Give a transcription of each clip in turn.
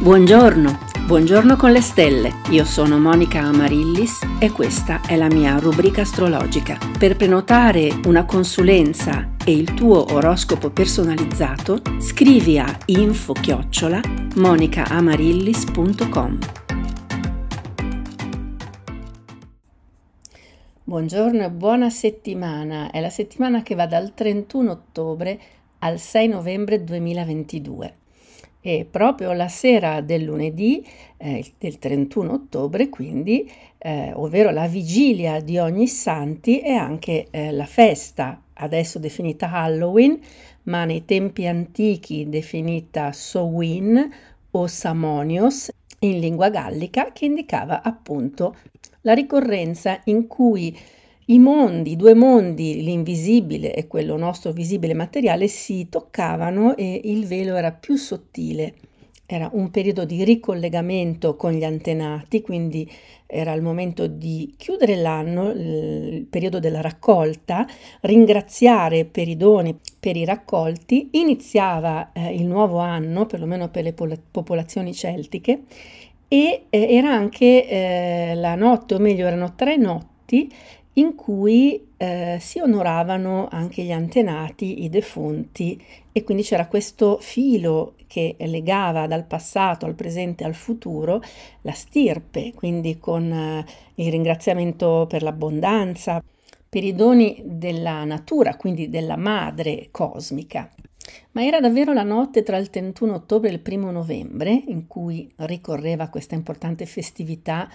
Buongiorno, buongiorno con le stelle. Io sono Monica Amarillis e questa è la mia rubrica astrologica. Per prenotare una consulenza e il tuo oroscopo personalizzato, scrivi a info-chiocciola monicaamarillis.com. Buongiorno e buona settimana. È la settimana che va dal 31 ottobre al 6 novembre 2022 e proprio la sera del lunedì eh, del 31 ottobre, quindi, eh, ovvero la vigilia di ogni santi e anche eh, la festa, adesso definita Halloween, ma nei tempi antichi definita Sowin o Samonios in lingua gallica, che indicava appunto la ricorrenza in cui i mondi, i due mondi, l'invisibile e quello nostro visibile materiale, si toccavano e il velo era più sottile. Era un periodo di ricollegamento con gli antenati, quindi era il momento di chiudere l'anno, il periodo della raccolta, ringraziare per i doni, per i raccolti. Iniziava eh, il nuovo anno, perlomeno per le popolazioni celtiche, e eh, era anche eh, la notte, o meglio erano tre notti in cui eh, si onoravano anche gli antenati, i defunti e quindi c'era questo filo che legava dal passato al presente al futuro la stirpe, quindi con eh, il ringraziamento per l'abbondanza, per i doni della natura, quindi della madre cosmica. Ma era davvero la notte tra il 31 ottobre e il 1 novembre in cui ricorreva questa importante festività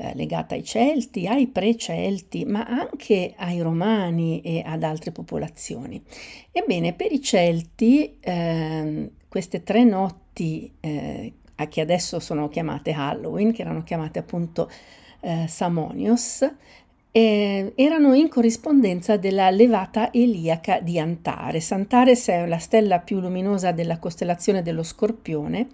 eh, legata ai Celti, ai pre-Celti, ma anche ai Romani e ad altre popolazioni. Ebbene, per i Celti eh, queste tre notti eh, che adesso sono chiamate Halloween, che erano chiamate appunto eh, Samonios, eh, erano in corrispondenza della levata eliaca di Antares. Antares è la stella più luminosa della costellazione dello Scorpione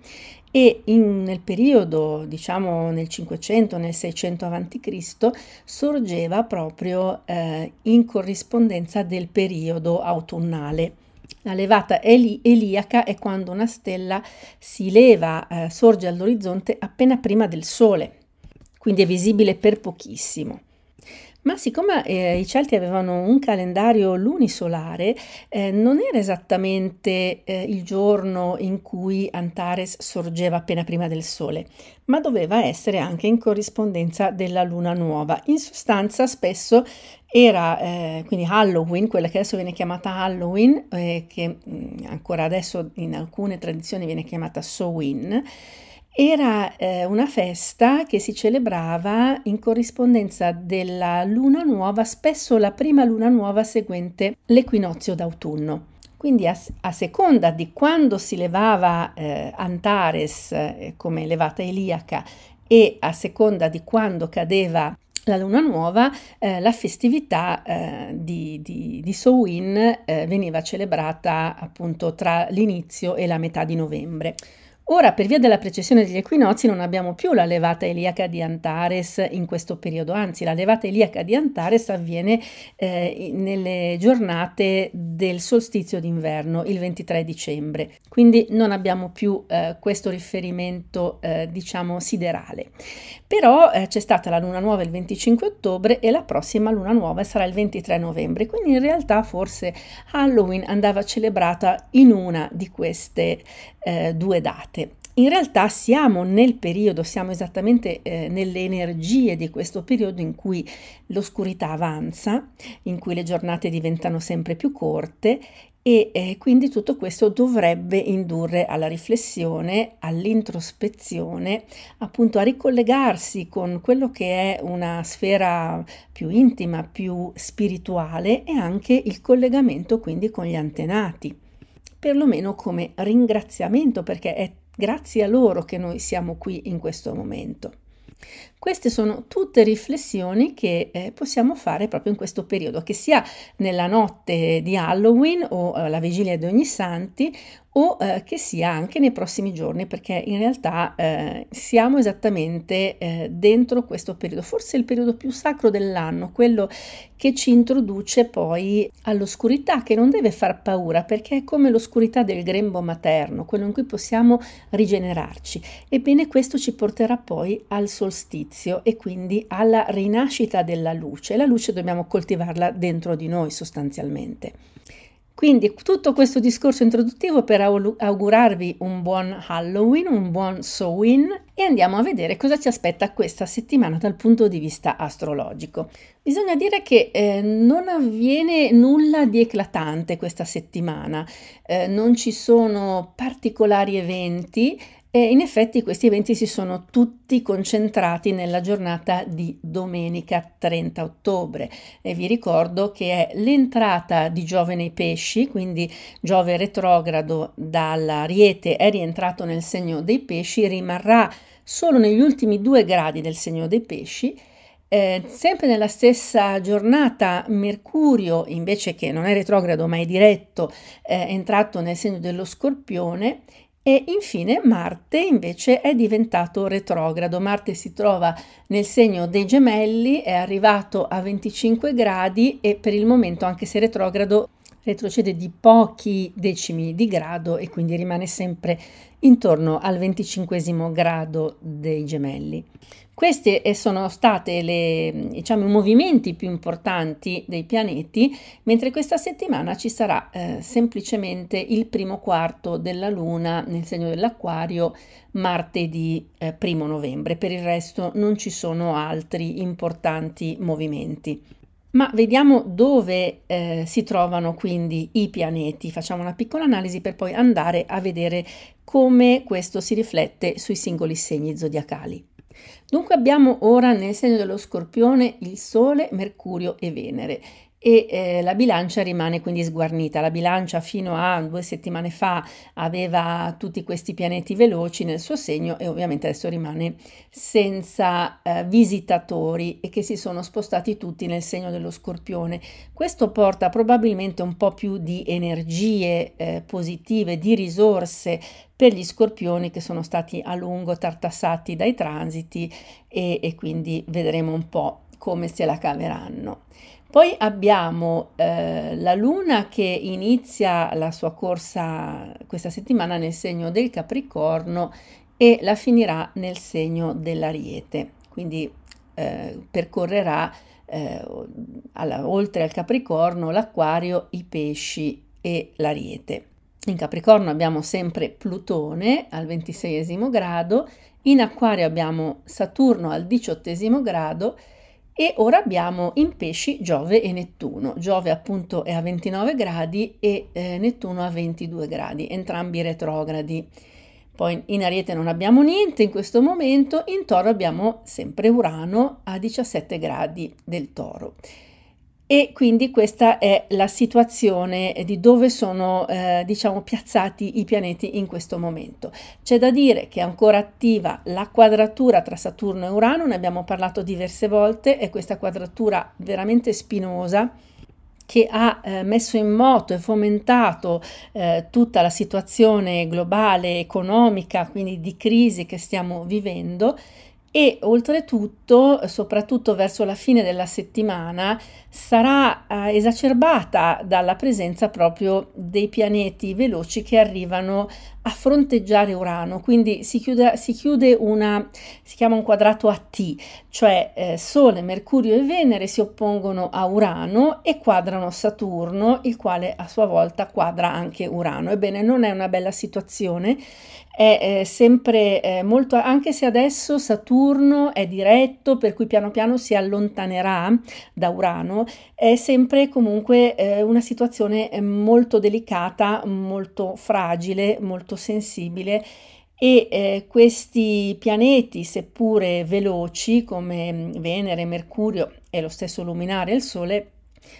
e in, nel periodo, diciamo nel 500, nel 600 a.C., sorgeva proprio eh, in corrispondenza del periodo autunnale. La levata eli eliaca è quando una stella si leva, eh, sorge all'orizzonte appena prima del Sole, quindi è visibile per pochissimo. Ma siccome eh, i Celti avevano un calendario lunisolare, eh, non era esattamente eh, il giorno in cui Antares sorgeva appena prima del Sole, ma doveva essere anche in corrispondenza della Luna nuova. In sostanza, spesso era eh, quindi Halloween, quella che adesso viene chiamata Halloween, eh, che mh, mm, ancora adesso in alcune tradizioni viene chiamata Sowin, era eh, una festa che si celebrava in corrispondenza della luna nuova, spesso la prima luna nuova seguente l'equinozio d'autunno. Quindi a, a, seconda di quando si levava eh, Antares eh, come levata iliaca e a seconda di quando cadeva la luna nuova, eh, la festività eh, di, di, di Sowin eh, veniva celebrata appunto tra l'inizio e la metà di novembre. Ora, per via della precessione degli equinozi, non abbiamo più la levata iliaca di Antares in questo periodo, anzi la levata iliaca di Antares avviene eh, nelle giornate del solstizio d'inverno, il 23 dicembre, quindi non abbiamo più eh, questo riferimento, eh, diciamo, siderale. Però eh, c'è stata la luna nuova il 25 ottobre e la prossima luna nuova sarà il 23 novembre, quindi in realtà forse Halloween andava celebrata in una di queste eh, due date. In realtà siamo nel periodo, siamo esattamente eh, nelle energie di questo periodo in cui l'oscurità avanza, in cui le giornate diventano sempre più corte e eh, quindi tutto questo dovrebbe indurre alla riflessione, all'introspezione, appunto a ricollegarsi con quello che è una sfera più intima, più spirituale e anche il collegamento quindi con gli antenati perlomeno come ringraziamento perché è Grazie a loro che noi siamo qui in questo momento. Queste sono tutte riflessioni che eh, possiamo fare proprio in questo periodo, che sia nella notte di Halloween o eh, la vigilia di ogni santi o eh, che sia anche nei prossimi giorni, perché in realtà eh, siamo esattamente eh, dentro questo periodo, forse il periodo più sacro dell'anno, quello che ci introduce poi all'oscurità, che non deve far paura, perché è come l'oscurità del grembo materno, quello in cui possiamo rigenerarci. Ebbene, questo ci porterà poi al solstizio e quindi alla rinascita della luce. La luce dobbiamo coltivarla dentro di noi sostanzialmente. Quindi tutto questo discorso introduttivo per augurarvi un buon Halloween, un buon Sowin e andiamo a vedere cosa ci aspetta questa settimana dal punto di vista astrologico. Bisogna dire che eh, non avviene nulla di eclatante questa settimana, eh, non ci sono particolari eventi, e in effetti questi eventi si sono tutti concentrati nella giornata di domenica 30 ottobre e vi ricordo che è l'entrata di Giove nei pesci, quindi Giove retrogrado dalla riete è rientrato nel segno dei pesci, rimarrà solo negli ultimi due gradi del segno dei pesci eh, sempre nella stessa giornata, Mercurio, invece che non è retrogrado ma è diretto, eh, è entrato nel segno dello scorpione e infine Marte invece è diventato retrogrado. Marte si trova nel segno dei gemelli, è arrivato a 25 gradi e per il momento, anche se retrogrado, retrocede di pochi decimi di grado e quindi rimane sempre intorno al 25 grado dei gemelli. Questi eh, sono stati diciamo, i movimenti più importanti dei pianeti, mentre questa settimana ci sarà eh, semplicemente il primo quarto della Luna nel segno dell'Acquario martedì eh, primo novembre. Per il resto non ci sono altri importanti movimenti. Ma vediamo dove eh, si trovano quindi i pianeti. Facciamo una piccola analisi per poi andare a vedere come questo si riflette sui singoli segni zodiacali. Dunque abbiamo ora nel segno dello scorpione il Sole, Mercurio e Venere e eh, la bilancia rimane quindi sguarnita. La bilancia fino a due settimane fa aveva tutti questi pianeti veloci nel suo segno e ovviamente adesso rimane senza eh, visitatori e che si sono spostati tutti nel segno dello scorpione. Questo porta probabilmente un po' più di energie eh, positive, di risorse per gli scorpioni che sono stati a lungo tartassati dai transiti e, e quindi vedremo un po' come se la caveranno. Poi abbiamo eh, la Luna che inizia la sua corsa questa settimana nel segno del Capricorno e la finirà nel segno dell'Ariete, quindi eh, percorrerà eh, alla, oltre al Capricorno l'Aquario, i Pesci e l'Ariete. In Capricorno abbiamo sempre Plutone al ventiseiesimo grado, in Acquario abbiamo Saturno al diciottesimo grado e ora abbiamo in pesci Giove e Nettuno. Giove appunto è a 29 gradi e eh, Nettuno a 22 gradi, entrambi retrogradi. Poi in Ariete non abbiamo niente in questo momento, in Toro abbiamo sempre Urano a 17 gradi del Toro. E quindi questa è la situazione di dove sono eh, diciamo piazzati i pianeti in questo momento. C'è da dire che è ancora attiva la quadratura tra Saturno e Urano, ne abbiamo parlato diverse volte, è questa quadratura veramente spinosa che ha eh, messo in moto e fomentato eh, tutta la situazione globale, economica, quindi di crisi che stiamo vivendo e oltretutto, soprattutto verso la fine della settimana, sarà eh, esacerbata dalla presenza proprio dei pianeti veloci che arrivano a fronteggiare Urano, quindi si chiude, si chiude una, si chiama un quadrato a T, cioè eh, Sole, Mercurio e Venere si oppongono a Urano e quadrano Saturno, il quale a sua volta quadra anche Urano. Ebbene, non è una bella situazione, è eh, sempre eh, molto, anche se adesso Saturno è diretto, per cui piano piano si allontanerà da Urano, è sempre comunque eh, una situazione eh, molto delicata, molto fragile, molto molto sensibile e eh, questi pianeti, seppure veloci come mm, Venere, Mercurio e lo stesso luminare, il Sole,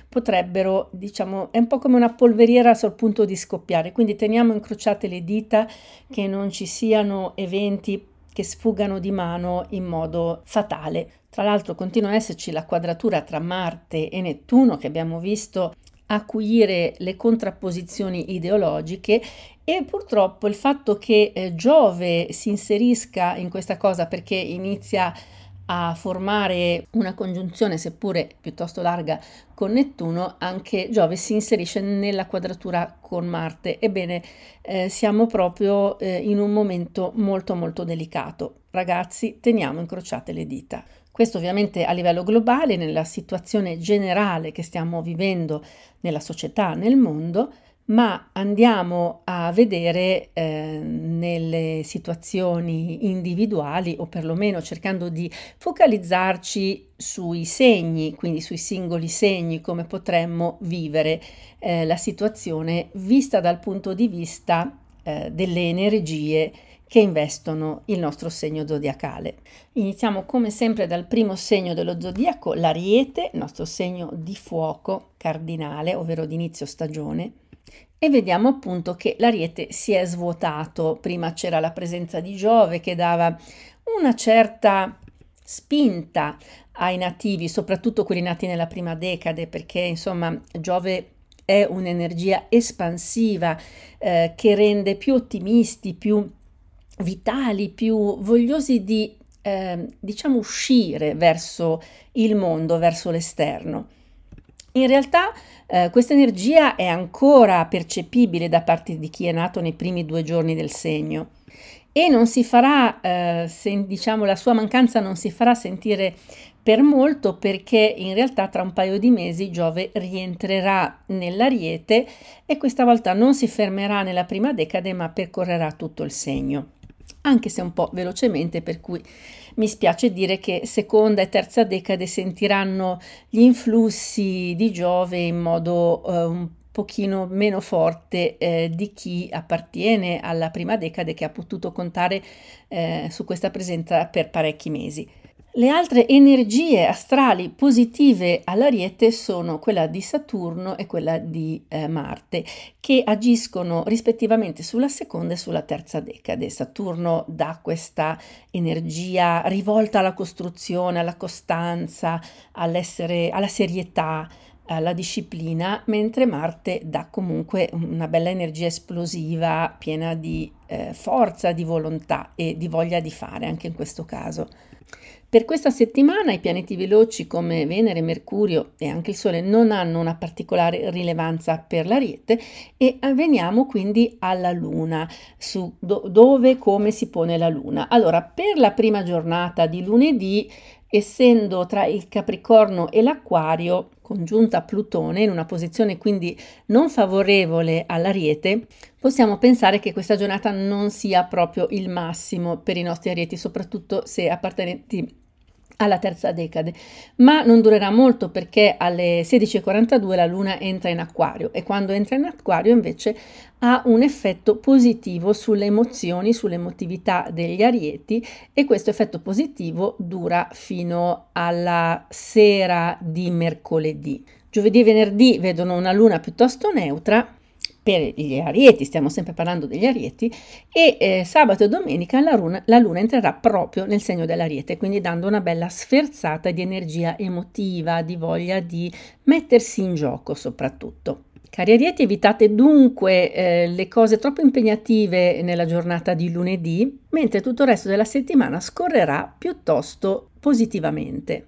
potrebbero, diciamo, è un po' come una polveriera sul punto di scoppiare, quindi teniamo incrociate le dita che non ci siano eventi che sfuggano di mano in modo fatale. Tra l'altro continua ad esserci la quadratura tra Marte e Nettuno che abbiamo visto acuire le contrapposizioni ideologiche e purtroppo il fatto che eh, Giove si inserisca in questa cosa perché inizia a formare una congiunzione, seppure piuttosto larga, con Nettuno, anche Giove si inserisce nella quadratura con Marte. Ebbene, eh, siamo proprio eh, in un momento molto molto delicato. Ragazzi, teniamo incrociate le dita. Questo ovviamente a livello globale, nella situazione generale che stiamo vivendo nella società, nel mondo, ma andiamo a vedere eh, nelle situazioni individuali o perlomeno cercando di focalizzarci sui segni, quindi sui singoli segni, come potremmo vivere eh, la situazione vista dal punto di vista eh, delle energie che investono il nostro segno zodiacale. Iniziamo come sempre dal primo segno dello zodiaco, l'ariete, il nostro segno di fuoco cardinale, ovvero di inizio stagione e vediamo appunto che l'ariete si è svuotato. Prima c'era la presenza di Giove che dava una certa spinta ai nativi, soprattutto quelli nati nella prima decade, perché insomma Giove è un'energia espansiva eh, che rende più ottimisti, più vitali, più vogliosi di eh, diciamo uscire verso il mondo, verso l'esterno. In realtà eh, questa energia è ancora percepibile da parte di chi è nato nei primi due giorni del segno e non si farà, eh, se, diciamo, la sua mancanza non si farà sentire per molto perché in realtà tra un paio di mesi Giove rientrerà nell'ariete e questa volta non si fermerà nella prima decade ma percorrerà tutto il segno anche se un po' velocemente, per cui mi spiace dire che seconda e terza decade sentiranno gli influssi di Giove in modo eh, un pochino meno forte eh, di chi appartiene alla prima decade che ha potuto contare eh, su questa presenza per parecchi mesi. Le altre energie astrali positive all'Ariete sono quella di Saturno e quella di eh, Marte, che agiscono rispettivamente sulla seconda e sulla terza decade. Saturno dà questa energia rivolta alla costruzione, alla costanza, all'essere, alla serietà, alla disciplina, mentre Marte dà comunque una bella energia esplosiva, piena di eh, forza, di volontà e di voglia di fare, anche in questo caso. Per questa settimana i pianeti veloci come Venere, Mercurio e anche il Sole non hanno una particolare rilevanza per l'Ariete e eh, veniamo quindi alla Luna, su do dove come si pone la Luna. Allora, per la prima giornata di lunedì, essendo tra il Capricorno e l'Acquario, congiunta a Plutone in una posizione quindi non favorevole all'ariete, possiamo pensare che questa giornata non sia proprio il massimo per i nostri arieti, soprattutto se appartenenti alla terza decade, ma non durerà molto perché alle 16.42 la Luna entra in acquario e quando entra in acquario invece ha un effetto positivo sulle emozioni, sull'emotività degli arieti e questo effetto positivo dura fino alla sera di mercoledì. Giovedì e venerdì vedono una luna piuttosto neutra, per gli arieti, stiamo sempre parlando degli arieti, e eh, sabato e domenica la luna, la luna entrerà proprio nel segno dell'ariete, quindi dando una bella sferzata di energia emotiva, di voglia di mettersi in gioco soprattutto. Cari Arieti, evitate dunque eh, le cose troppo impegnative nella giornata di lunedì, mentre tutto il resto della settimana scorrerà piuttosto positivamente.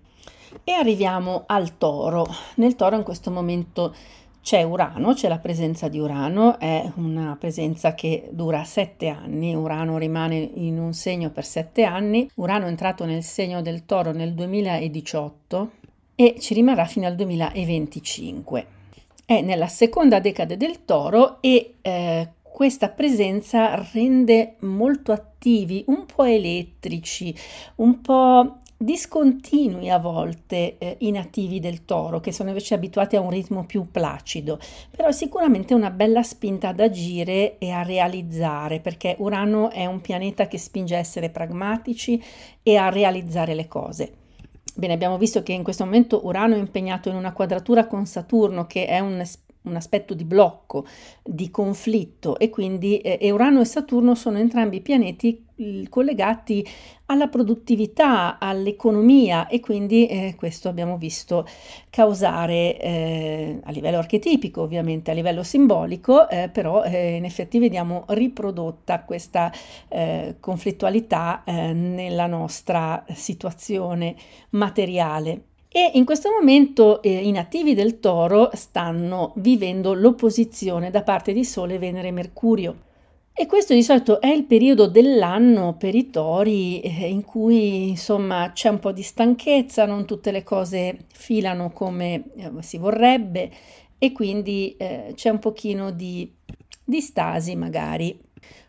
E arriviamo al toro. Nel toro in questo momento c'è Urano, c'è la presenza di Urano, è una presenza che dura sette anni, Urano rimane in un segno per sette anni, Urano è entrato nel segno del toro nel 2018 e ci rimarrà fino al 2025. È nella seconda decade del toro e eh, questa presenza rende molto attivi, un po' elettrici, un po' discontinui a volte eh, i nativi del toro che sono invece abituati a un ritmo più placido però è sicuramente una bella spinta ad agire e a realizzare perché Urano è un pianeta che spinge a essere pragmatici e a realizzare le cose Bene, abbiamo visto che in questo momento Urano è impegnato in una quadratura con Saturno, che è un, un aspetto di blocco, di conflitto e quindi eh, Urano e Saturno sono entrambi pianeti collegati alla produttività, all'economia e quindi eh, questo abbiamo visto causare eh, a livello archetipico, ovviamente a livello simbolico, eh, però eh, in effetti vediamo riprodotta questa eh, conflittualità eh, nella nostra situazione materiale. E in questo momento eh, i nativi del toro stanno vivendo l'opposizione da parte di Sole, Venere e Mercurio. E questo di solito è il periodo dell'anno per i tori eh, in cui insomma c'è un po' di stanchezza, non tutte le cose filano come eh, si vorrebbe e quindi eh, c'è un pochino di, di stasi magari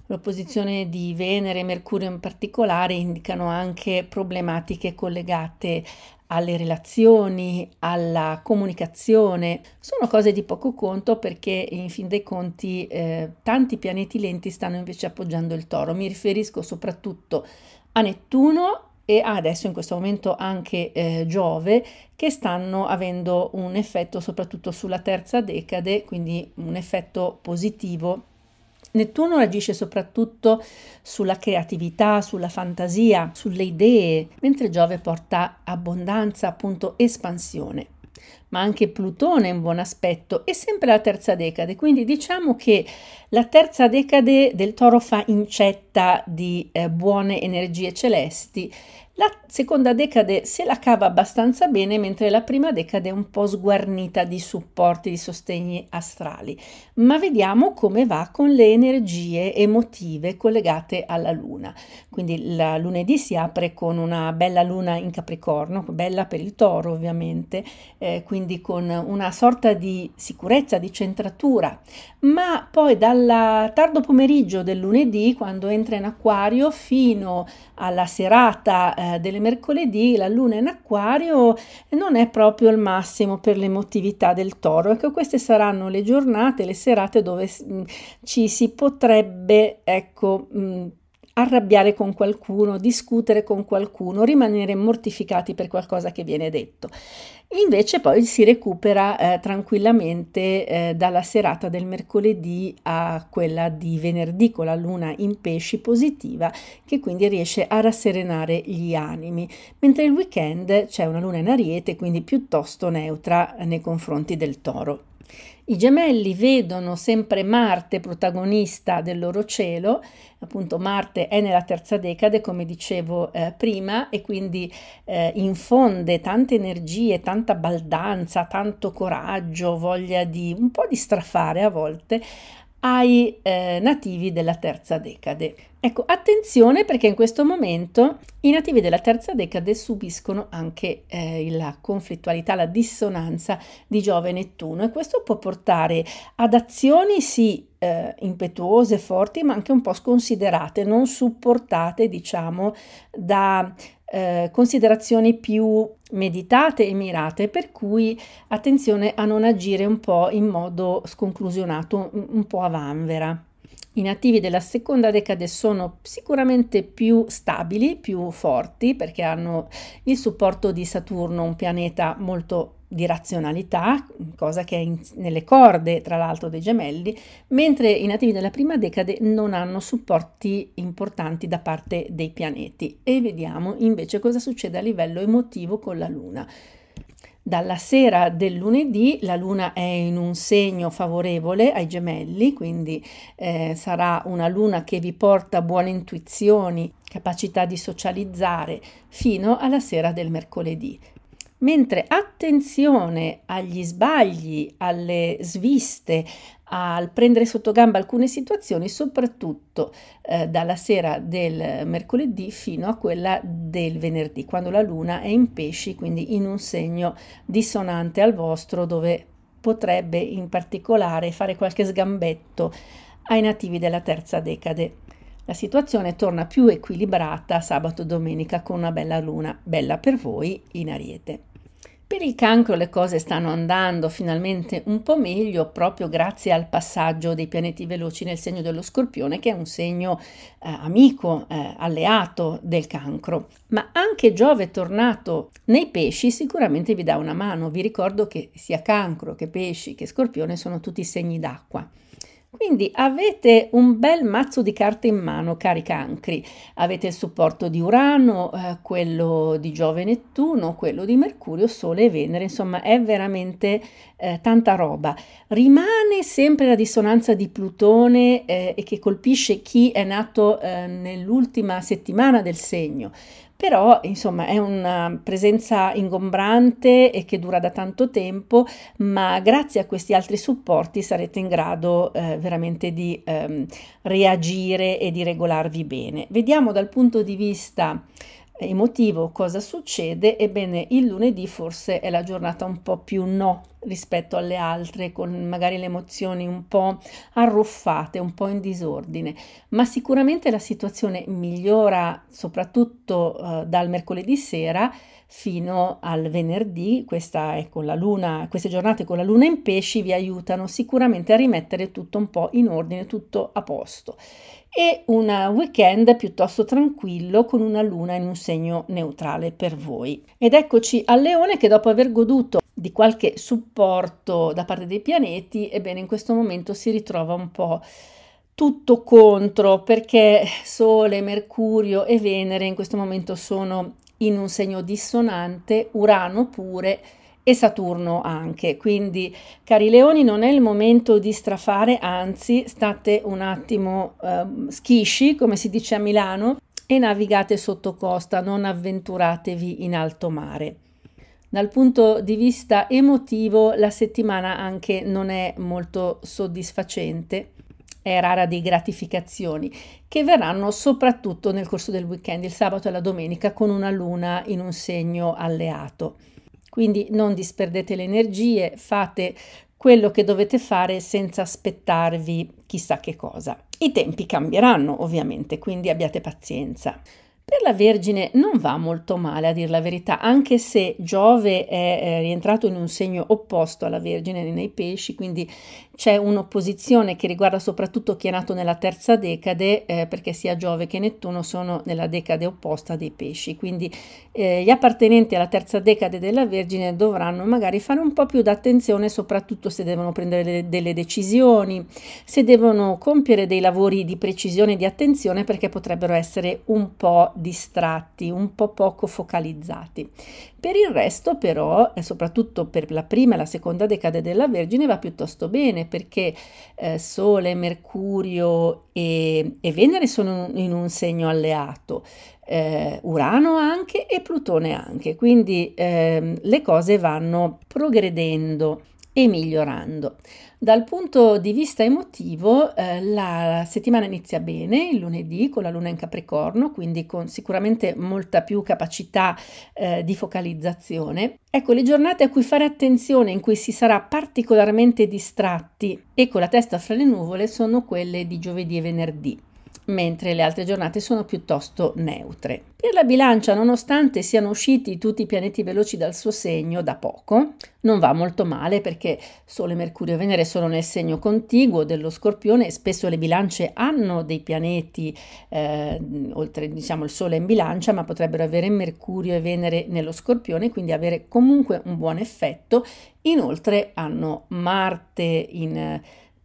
L'opposizione di Venere e Mercurio in particolare indicano anche problematiche collegate alle relazioni, alla comunicazione, sono cose di poco conto perché in fin dei conti eh, tanti pianeti lenti stanno invece appoggiando il toro. Mi riferisco soprattutto a Nettuno e adesso in questo momento anche eh, Giove che stanno avendo un effetto soprattutto sulla terza decade, quindi un effetto positivo Nettuno agisce soprattutto sulla creatività, sulla fantasia, sulle idee, mentre Giove porta abbondanza, appunto espansione. Ma anche Plutone è in buon aspetto e sempre la terza decade, quindi diciamo che la terza decade del toro fa incetta di eh, buone energie celesti la seconda decade se la cava abbastanza bene, mentre la prima decade è un po' sguarnita di supporti, di sostegni astrali. Ma vediamo come va con le energie emotive collegate alla luna. Quindi la lunedì si apre con una bella luna in Capricorno, bella per il toro ovviamente, eh, quindi con una sorta di sicurezza, di centratura. Ma poi dal tardo pomeriggio del lunedì, quando entra in acquario, fino alla serata eh, eh, delle mercoledì la luna in acquario non è proprio il massimo per l'emotività del toro. Ecco, queste saranno le giornate, le serate dove mh, mm, ci si potrebbe, ecco, mh, mm, arrabbiare con qualcuno, discutere con qualcuno, rimanere mortificati per qualcosa che viene detto. Invece poi si recupera eh, tranquillamente eh, dalla serata del mercoledì a quella di venerdì con la luna in pesci positiva che quindi riesce a rasserenare gli animi, mentre il weekend c'è una luna in ariete quindi piuttosto neutra nei confronti del toro. I gemelli vedono sempre Marte protagonista del loro cielo, appunto Marte è nella terza decade come dicevo eh, prima e quindi eh, infonde tante energie, tanta baldanza, tanto coraggio, voglia di un po' di strafare a volte ai eh, nativi della terza decade. Ecco, attenzione perché in questo momento i nativi della terza decade subiscono anche eh, la conflittualità, la dissonanza di Giove e Nettuno e questo può portare ad azioni sì eh, impetuose, forti, ma anche un po' sconsiderate, non supportate diciamo da eh, considerazioni più meditate e mirate, per cui attenzione a non agire un po' in modo sconclusionato, un, un po' a vanvera i nativi della seconda decade sono sicuramente più stabili, più forti, perché hanno il supporto di Saturno, un pianeta molto di razionalità, cosa che è in, nelle corde tra l'altro dei gemelli, mentre i nativi della prima decade non hanno supporti importanti da parte dei pianeti. E vediamo invece cosa succede a livello emotivo con la Luna. Dalla sera del lunedì la luna è in un segno favorevole ai gemelli, quindi eh, sarà una luna che vi porta buone intuizioni, capacità di socializzare fino alla sera del mercoledì. Mentre attenzione agli sbagli, alle sviste, al prendere sotto gamba alcune situazioni, soprattutto eh, dalla sera del mercoledì fino a quella del venerdì, quando la luna è in pesci, quindi in un segno dissonante al vostro, dove potrebbe in particolare fare qualche sgambetto ai nativi della terza decade. La situazione torna più equilibrata sabato e domenica con una bella luna, bella per voi in ariete. Per il cancro le cose stanno andando finalmente un po' meglio proprio grazie al passaggio dei pianeti veloci nel segno dello scorpione che è un segno eh, amico, eh, alleato del cancro. Ma anche Giove tornato nei pesci sicuramente vi dà una mano. Vi ricordo che sia cancro che pesci che scorpione sono tutti segni d'acqua. Quindi avete un bel mazzo di carte in mano, cari cancri. Avete il supporto di Urano, eh, quello di Giove Nettuno, quello di Mercurio, Sole e Venere, insomma è veramente eh, tanta roba. Rimane sempre la dissonanza di Plutone eh, che colpisce chi è nato eh, nell'ultima settimana del segno però insomma è una presenza ingombrante e che dura da tanto tempo, ma grazie a questi altri supporti sarete in grado eh, veramente di ehm, reagire e di regolarvi bene. Vediamo dal punto di vista emotivo cosa succede? Ebbene, il lunedì forse è la giornata un po' più no rispetto alle altre, con magari le emozioni un po' arruffate, un po' in disordine, ma sicuramente la situazione migliora soprattutto eh, dal mercoledì sera fino al venerdì, questa è con la luna, queste giornate con la luna in pesci vi aiutano sicuramente a rimettere tutto un po' in ordine, tutto a posto e un weekend piuttosto tranquillo con una luna in un segno neutrale per voi. Ed eccoci al leone che dopo aver goduto di qualche supporto da parte dei pianeti, ebbene in questo momento si ritrova un po' tutto contro perché Sole, Mercurio e Venere in questo momento sono in un segno dissonante, Urano pure e Saturno anche. Quindi, cari leoni, non è il momento di strafare, anzi, state un attimo eh, schisci, come si dice a Milano, e navigate sotto costa, non avventuratevi in alto mare. Dal punto di vista emotivo, la settimana anche non è molto soddisfacente è rara di gratificazioni che verranno soprattutto nel corso del weekend, il sabato e la domenica, con una luna in un segno alleato. Quindi non disperdete le energie, fate quello che dovete fare senza aspettarvi chissà che cosa. I tempi cambieranno ovviamente, quindi abbiate pazienza. Per la Vergine non va molto male a dire la verità, anche se Giove è eh, rientrato in un segno opposto alla Vergine nei pesci, quindi c'è un'opposizione che riguarda soprattutto chi è nato nella terza decade, eh, perché sia Giove che Nettuno sono nella decade opposta dei pesci, quindi eh, gli appartenenti alla terza decade della Vergine dovranno magari fare un po' più d'attenzione, soprattutto se devono prendere delle, delle decisioni, se devono compiere dei lavori di precisione e di attenzione, perché potrebbero essere un po' distratti, un po' poco focalizzati. Per il resto però, eh, soprattutto per la prima e la seconda decade della Vergine, va piuttosto bene perché eh, Sole, Mercurio e, e, Venere sono in un segno alleato, eh, Urano anche e Plutone anche, quindi eh, le cose vanno progredendo e migliorando. Dal punto di vista emotivo, eh, la settimana inizia bene il lunedì con la luna in Capricorno, quindi con sicuramente molta più capacità eh, di focalizzazione. Ecco, le giornate a cui fare attenzione, in cui si sarà particolarmente distratti e con la testa fra le nuvole, sono quelle di giovedì e venerdì mentre le altre giornate sono piuttosto neutre. Per la bilancia, nonostante siano usciti tutti i pianeti veloci dal suo segno da poco, non va molto male perché Sole, Mercurio e Venere sono nel segno contiguo dello Scorpione e spesso le bilance hanno dei pianeti eh, oltre diciamo il Sole in bilancia, ma potrebbero avere Mercurio e Venere nello Scorpione, quindi avere comunque un buon effetto. Inoltre hanno Marte in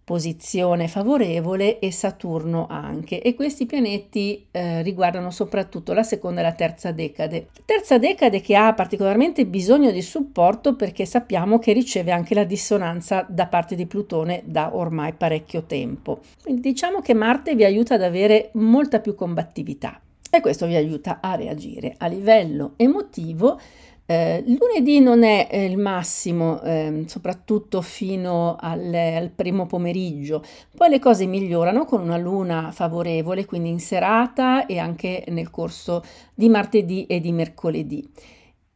posizione favorevole e Saturno anche e questi pianeti eh, riguardano soprattutto la seconda e la terza decade. Terza decade che ha particolarmente bisogno di supporto perché sappiamo che riceve anche la dissonanza da parte di Plutone da ormai parecchio tempo. Quindi diciamo che Marte vi aiuta ad avere molta più combattività e questo vi aiuta a reagire. A livello emotivo eh, lunedì non è eh, il massimo, eh, soprattutto fino al, al, primo pomeriggio. Poi le cose migliorano con una luna favorevole, quindi in serata e anche nel corso di martedì e di mercoledì.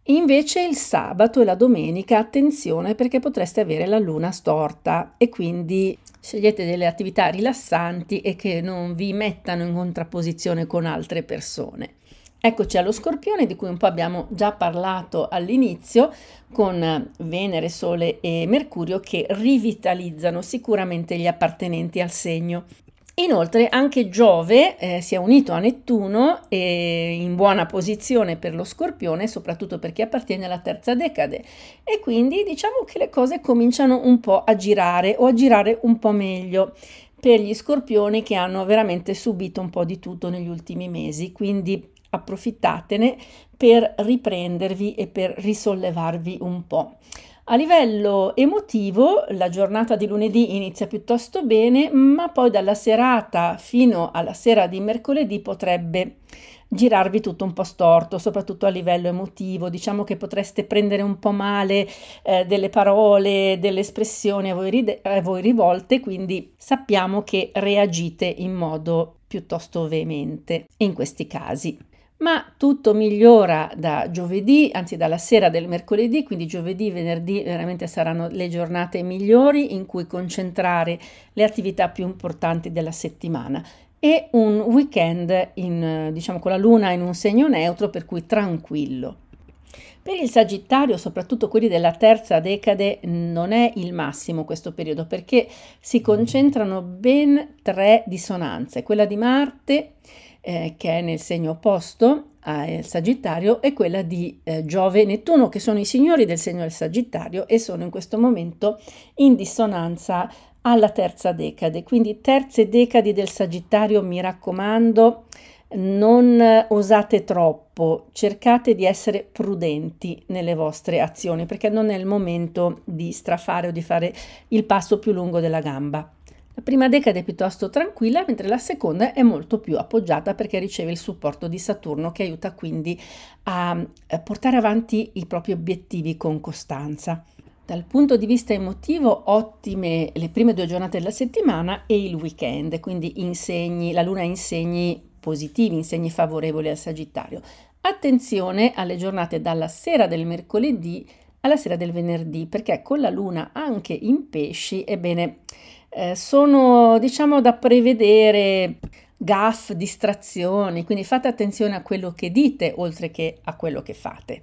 Invece il sabato e la domenica, attenzione perché potreste avere la luna storta e quindi scegliete delle attività rilassanti e che non vi mettano in contrapposizione con altre persone. Eccoci allo scorpione di cui un po' abbiamo già parlato all'inizio con Venere, Sole e Mercurio che rivitalizzano sicuramente gli appartenenti al segno. Inoltre anche Giove eh, si è unito a Nettuno e in buona posizione per lo scorpione, soprattutto per chi appartiene alla terza decade e quindi diciamo che le cose cominciano un po' a girare o a girare un po' meglio per gli scorpioni che hanno veramente subito un po' di tutto negli ultimi mesi, quindi approfittatene per riprendervi e per risollevarvi un po'. A livello emotivo la giornata di lunedì inizia piuttosto bene, ma poi dalla serata fino alla sera di mercoledì potrebbe girarvi tutto un po' storto, soprattutto a livello emotivo. Diciamo che potreste prendere un po' male eh, delle parole, delle espressioni a voi, a voi rivolte, quindi sappiamo che reagite in modo piuttosto veemente in questi casi ma tutto migliora da giovedì, anzi dalla sera del mercoledì, quindi giovedì, e venerdì veramente saranno le giornate migliori in cui concentrare le attività più importanti della settimana e un weekend in, diciamo, con la luna in un segno neutro, per cui tranquillo. Per il Sagittario, soprattutto quelli della terza decade, non è il massimo questo periodo perché si concentrano ben tre dissonanze, quella di Marte, eh, che è nel segno opposto al eh, Sagittario, e quella di eh, Giove e Nettuno, che sono i signori del segno del Sagittario e sono in questo momento in dissonanza alla terza decade. Quindi terze decadi del Sagittario, mi raccomando, non eh, osate troppo, cercate di essere prudenti nelle vostre azioni perché non è il momento di strafare o di fare il passo più lungo della gamba. La prima decade è piuttosto tranquilla, mentre la seconda è molto più appoggiata perché riceve il supporto di Saturno che aiuta quindi a eh, portare avanti i propri obiettivi con costanza. Dal punto di vista emotivo, ottime le prime due giornate della settimana e il weekend, quindi insegni, la luna insegni positivi, insegni favorevoli al Sagittario. Attenzione alle giornate dalla sera del mercoledì alla sera del venerdì, perché con la luna anche in pesci, ebbene, eh, sono diciamo da prevedere gaff, distrazioni, quindi fate attenzione a quello che dite oltre che a quello che fate.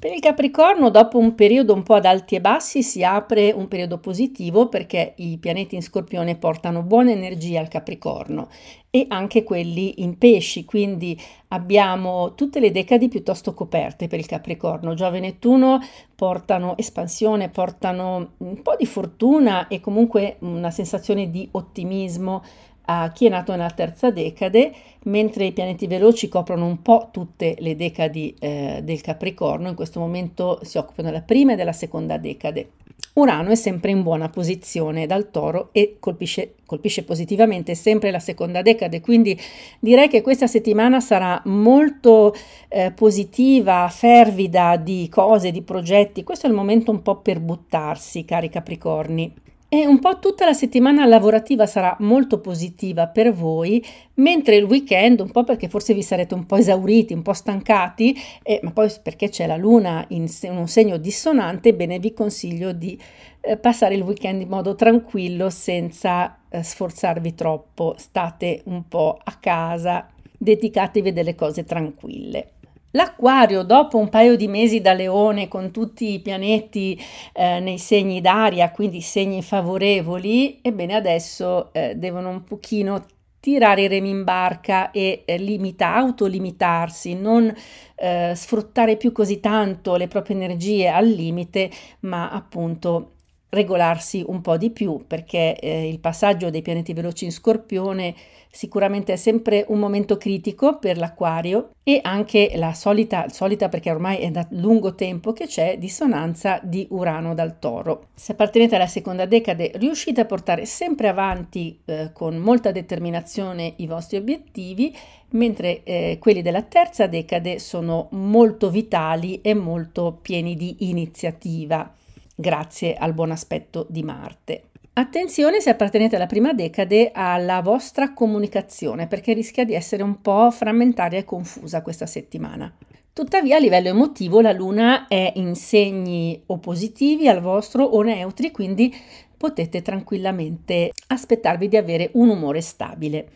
Per il Capricorno, dopo un periodo un po' ad alti e bassi, si apre un periodo positivo perché i pianeti in Scorpione portano buona energia al Capricorno e anche quelli in pesci, quindi abbiamo tutte le decadi piuttosto coperte per il Capricorno. Giove e Nettuno portano espansione, portano un po' di fortuna e comunque una sensazione di ottimismo a eh, chi è nato nella terza decade, mentre i pianeti veloci coprono un po' tutte le decadi eh, del Capricorno, in questo momento si occupano della prima e della seconda decade. Urano è sempre in buona posizione dal toro e colpisce, colpisce, positivamente sempre la seconda decade, quindi direi che questa settimana sarà molto eh, positiva, fervida di cose, di progetti. Questo è il momento un po' per buttarsi, cari Capricorni. E un po' tutta la settimana lavorativa sarà molto positiva per voi, mentre il weekend, un po' perché forse vi sarete un po' esauriti, un po' stancati, eh, ma poi perché c'è la luna in se un segno dissonante, bene vi consiglio di eh, passare il weekend in modo tranquillo senza eh, sforzarvi troppo, state un po' a casa, dedicatevi a delle cose tranquille. L'acquario, dopo un paio di mesi da leone con tutti i pianeti eh, nei segni d'aria, quindi segni favorevoli, ebbene adesso eh, devono un pochino tirare i remi in barca e eh, limita, autolimitarsi, non eh, sfruttare più così tanto le proprie energie al limite, ma appunto regolarsi un po' di più perché eh, il passaggio dei pianeti veloci in scorpione sicuramente è sempre un momento critico per l'acquario e anche la solita, solita perché ormai è da lungo tempo che c'è dissonanza di Urano dal toro. Se appartenete alla seconda decade riuscite a portare sempre avanti eh, con molta determinazione i vostri obiettivi mentre eh, quelli della terza decade sono molto vitali e molto pieni di iniziativa grazie al buon aspetto di Marte. Attenzione se appartenete alla prima decade alla vostra comunicazione perché rischia di essere un po' frammentaria e confusa questa settimana. Tuttavia a livello emotivo la luna è in segni oppositivi al vostro o neutri, quindi potete tranquillamente aspettarvi di avere un umore stabile.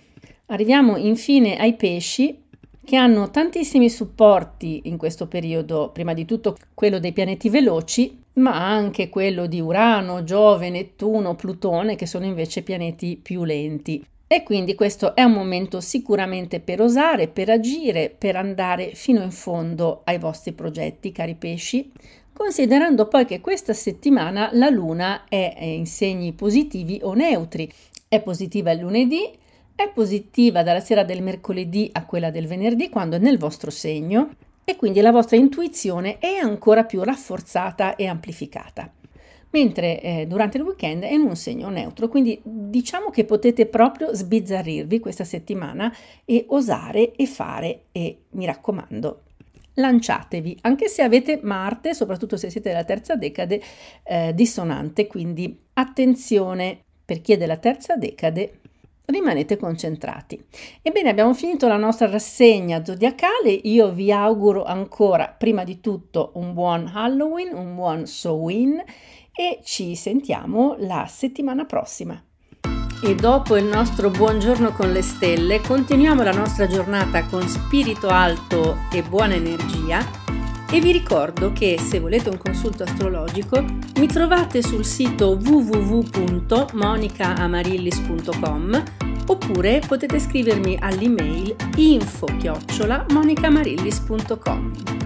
Arriviamo infine ai pesci che hanno tantissimi supporti in questo periodo, prima di tutto quello dei pianeti veloci, ma anche quello di Urano, Giove, Nettuno, Plutone, che sono invece pianeti più lenti. E quindi questo è un momento sicuramente per osare, per agire, per andare fino in fondo ai vostri progetti, cari pesci, considerando poi che questa settimana la Luna è in segni positivi o neutri. È positiva il lunedì, è positiva dalla sera del mercoledì a quella del venerdì quando è nel vostro segno e quindi la vostra intuizione è ancora più rafforzata e amplificata. Mentre eh, durante il weekend è in un segno neutro, quindi diciamo che potete proprio sbizzarrirvi questa settimana e osare e fare e mi raccomando lanciatevi, anche se avete Marte, soprattutto se siete della terza decade, eh, dissonante, quindi attenzione per chi è della terza decade rimanete concentrati. Ebbene, abbiamo finito la nostra rassegna zodiacale, io vi auguro ancora prima di tutto un buon Halloween, un buon Sowin e ci sentiamo la settimana prossima. E dopo il nostro buongiorno con le stelle, continuiamo la nostra giornata con spirito alto e buona energia e vi ricordo che se volete un consulto astrologico mi trovate sul sito www.monicaamarillis.com oppure potete scrivermi all'email info-monicamarillis.com.